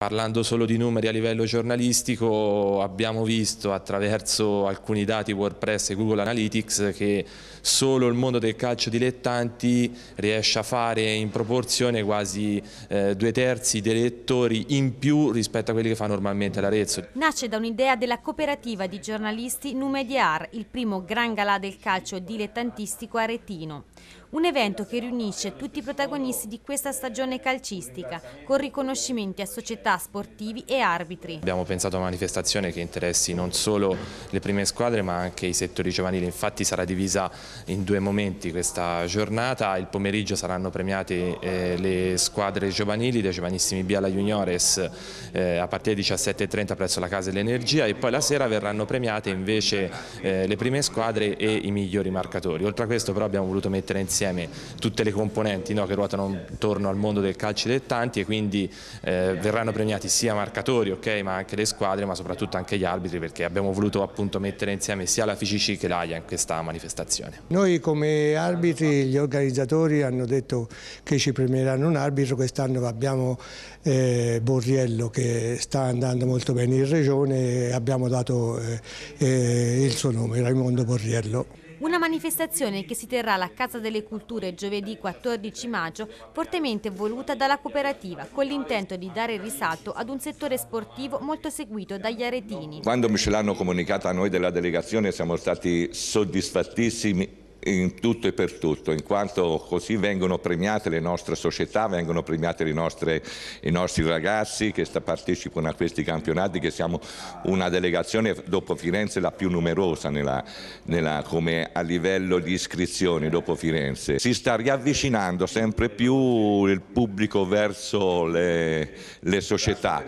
Parlando solo di numeri a livello giornalistico abbiamo visto attraverso alcuni dati WordPress e Google Analytics che solo il mondo del calcio dilettanti riesce a fare in proporzione quasi eh, due terzi dei lettori in più rispetto a quelli che fa normalmente l'Arezzo. Nasce da un'idea della cooperativa di giornalisti Numediar, il primo gran galà del calcio dilettantistico aretino. Un evento che riunisce tutti i protagonisti di questa stagione calcistica, con riconoscimenti a società, sportivi e arbitri. Abbiamo pensato a una manifestazione che interessi non solo le prime squadre ma anche i settori giovanili, infatti sarà divisa in due momenti questa giornata, il pomeriggio saranno premiate eh, le squadre giovanili, dai giovanissimi Biala Juniores eh, a partire alle 17.30 presso la Casa dell'Energia e poi la sera verranno premiate invece eh, le prime squadre e i migliori marcatori. Oltre a questo però abbiamo voluto mettere mettere insieme tutte le componenti no, che ruotano intorno al mondo del calcio dilettanti e quindi eh, verranno premiati sia marcatori okay, ma anche le squadre ma soprattutto anche gli arbitri perché abbiamo voluto appunto mettere insieme sia la FICC che l'AIA in questa manifestazione. Noi come arbitri gli organizzatori hanno detto che ci premieranno un arbitro, quest'anno abbiamo eh, Borriello che sta andando molto bene in regione e abbiamo dato eh, eh il suo nome, Raimondo Borriello. Una manifestazione che si terrà alla Casa delle Culture giovedì 14 maggio, fortemente voluta dalla cooperativa, con l'intento di dare risalto ad un settore sportivo molto seguito dagli aretini. Quando ce l'hanno comunicata a noi della delegazione siamo stati soddisfattissimi in tutto e per tutto, in quanto così vengono premiate le nostre società, vengono premiati i nostri ragazzi che partecipano a questi campionati, che siamo una delegazione dopo Firenze la più numerosa nella, nella, come a livello di iscrizioni dopo Firenze. Si sta riavvicinando sempre più il pubblico verso le, le società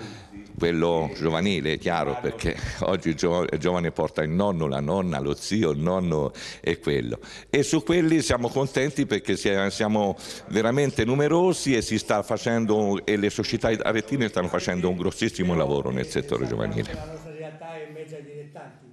quello giovanile, è chiaro, perché oggi il giovane porta il nonno, la nonna, lo zio, il nonno è quello. E su quelli siamo contenti perché siamo veramente numerosi e si sta facendo e le società aretine stanno facendo un grossissimo lavoro nel settore giovanile. La nostra realtà è in mezzo ai